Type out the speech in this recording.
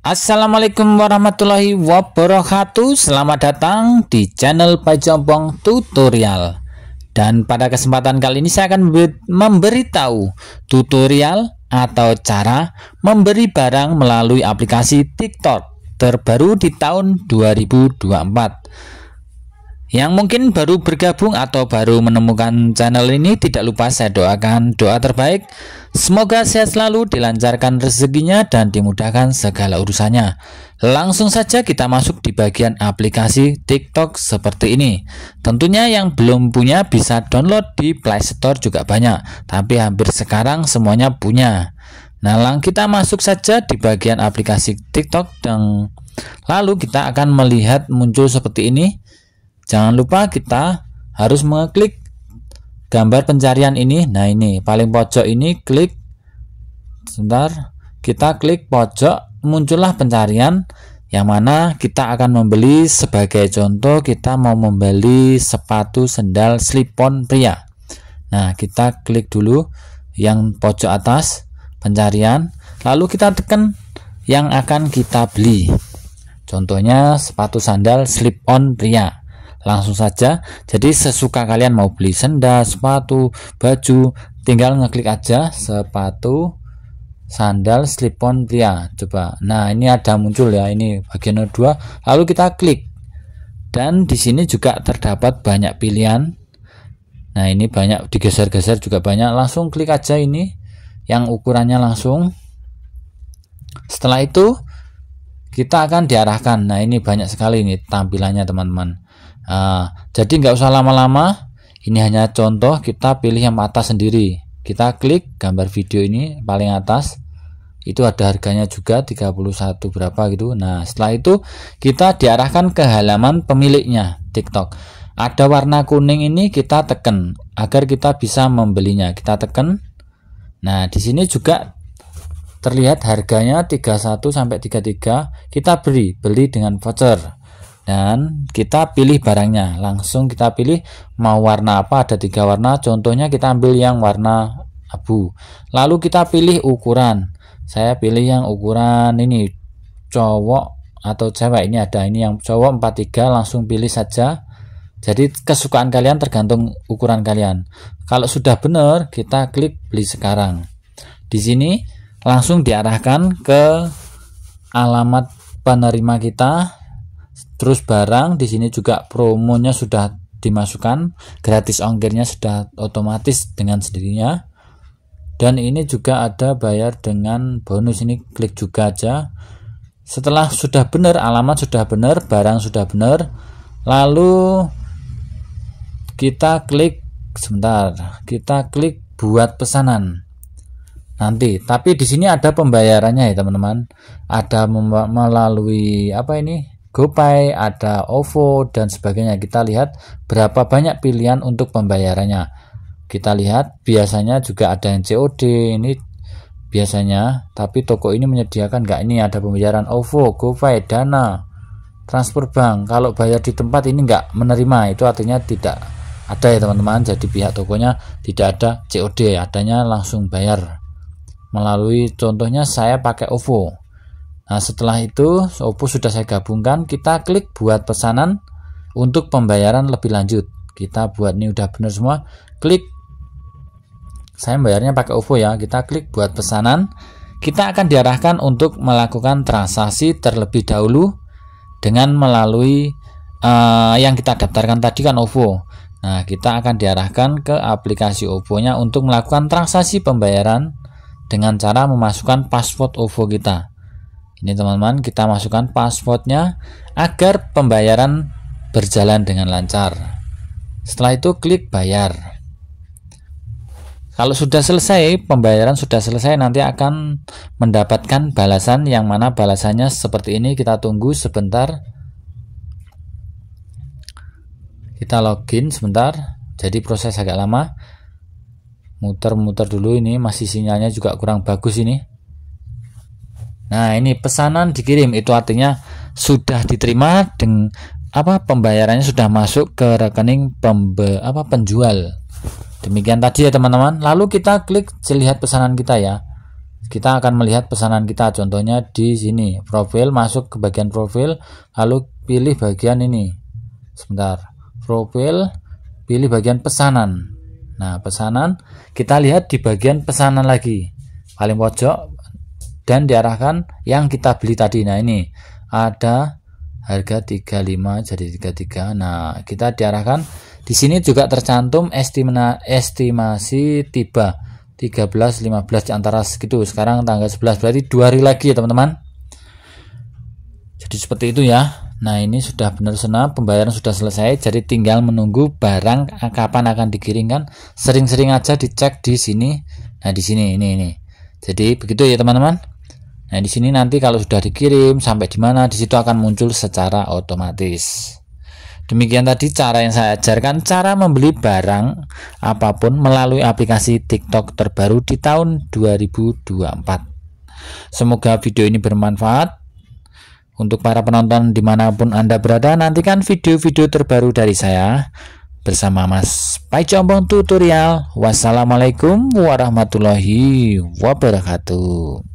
Assalamualaikum warahmatullahi wabarakatuh Selamat datang di channel Pak Jombong Tutorial Dan pada kesempatan kali ini saya akan memberitahu tutorial atau cara memberi barang melalui aplikasi TikTok terbaru di tahun 2024 yang mungkin baru bergabung atau baru menemukan channel ini tidak lupa saya doakan doa terbaik Semoga sehat selalu, dilancarkan rezekinya dan dimudahkan segala urusannya Langsung saja kita masuk di bagian aplikasi TikTok seperti ini Tentunya yang belum punya bisa download di Play Store juga banyak Tapi hampir sekarang semuanya punya Nah, lang kita masuk saja di bagian aplikasi TikTok dan lalu kita akan melihat muncul seperti ini Jangan lupa kita harus mengklik gambar pencarian ini. Nah, ini paling pojok ini klik sebentar. Kita klik pojok, muncullah pencarian yang mana kita akan membeli sebagai contoh kita mau membeli sepatu sendal slipon pria. Nah, kita klik dulu yang pojok atas pencarian, lalu kita tekan yang akan kita beli. Contohnya sepatu sandal slip on pria langsung saja jadi sesuka kalian mau beli sendal sepatu baju tinggal ngeklik aja sepatu sandal slipon pria coba nah ini ada muncul ya ini bagian 2 lalu kita klik dan di sini juga terdapat banyak pilihan nah ini banyak digeser-geser juga banyak langsung klik aja ini yang ukurannya langsung setelah itu kita akan diarahkan nah ini banyak sekali ini tampilannya teman-teman Nah, jadi nggak usah lama-lama. Ini hanya contoh kita pilih yang atas sendiri. Kita klik gambar video ini paling atas. Itu ada harganya juga 31 berapa gitu. Nah, setelah itu kita diarahkan ke halaman pemiliknya TikTok. Ada warna kuning ini kita tekan agar kita bisa membelinya. Kita tekan. Nah, di sini juga terlihat harganya 31 sampai 33. Kita beri, beli dengan voucher dan kita pilih barangnya langsung kita pilih mau warna apa ada tiga warna contohnya kita ambil yang warna abu lalu kita pilih ukuran saya pilih yang ukuran ini cowok atau cewek ini ada ini yang cowok 43 langsung pilih saja jadi kesukaan kalian tergantung ukuran kalian kalau sudah benar kita klik beli sekarang di sini langsung diarahkan ke alamat penerima kita Terus barang di sini juga promonya sudah dimasukkan, gratis ongkirnya sudah otomatis dengan sendirinya. Dan ini juga ada bayar dengan bonus ini klik juga aja. Setelah sudah benar alamat sudah benar, barang sudah benar, lalu kita klik sebentar, kita klik buat pesanan nanti tapi di sini ada pembayarannya ya teman-teman ada melalui apa ini GoPay, ada OVO, dan sebagainya. Kita lihat berapa banyak pilihan untuk pembayarannya. Kita lihat biasanya juga ada yang COD, ini biasanya, tapi toko ini menyediakan nggak ini ada pembayaran OVO, GoPay, Dana, transfer bank. Kalau bayar di tempat ini nggak menerima, itu artinya tidak ada ya teman-teman. Jadi pihak tokonya tidak ada COD, adanya langsung bayar melalui contohnya saya pakai OVO Nah, setelah itu Oppo sudah saya gabungkan, kita klik buat pesanan untuk pembayaran lebih lanjut. Kita buat ini udah benar semua, klik saya bayarnya pakai OVO ya. Kita klik buat pesanan. Kita akan diarahkan untuk melakukan transaksi terlebih dahulu dengan melalui uh, yang kita daftarkan tadi kan OVO. Nah, kita akan diarahkan ke aplikasi OVO-nya untuk melakukan transaksi pembayaran dengan cara memasukkan password OVO kita. Ini teman-teman kita masukkan passwordnya agar pembayaran berjalan dengan lancar. Setelah itu klik bayar. Kalau sudah selesai, pembayaran sudah selesai nanti akan mendapatkan balasan yang mana balasannya seperti ini. Kita tunggu sebentar. Kita login sebentar. Jadi proses agak lama. Muter-muter dulu ini masih sinyalnya juga kurang bagus ini. Nah, ini pesanan dikirim itu artinya sudah diterima dengan apa pembayarannya sudah masuk ke rekening pembe, apa penjual. Demikian tadi ya teman-teman. Lalu kita klik lihat pesanan kita ya. Kita akan melihat pesanan kita contohnya di sini. Profil masuk ke bagian profil, lalu pilih bagian ini. Sebentar. Profil, pilih bagian pesanan. Nah, pesanan kita lihat di bagian pesanan lagi. Paling pojok dan diarahkan yang kita beli tadi. Nah, ini ada harga 35 jadi 33. Nah, kita diarahkan di sini juga tercantum estimna, estimasi tiba 13 15 antara segitu. Sekarang tanggal 11 berarti dua hari lagi ya, teman-teman. Jadi seperti itu ya. Nah, ini sudah benar senang pembayaran sudah selesai, jadi tinggal menunggu barang kapan akan dikirimkan. Sering-sering aja dicek di sini. Nah, di sini ini ini. Jadi begitu ya, teman-teman. Nah, di sini nanti kalau sudah dikirim sampai di mana, di situ akan muncul secara otomatis. Demikian tadi cara yang saya ajarkan cara membeli barang apapun melalui aplikasi TikTok terbaru di tahun 2024. Semoga video ini bermanfaat. Untuk para penonton dimanapun Anda berada, nantikan video-video terbaru dari saya bersama Mas Pai Jombong Tutorial. Wassalamualaikum warahmatullahi wabarakatuh.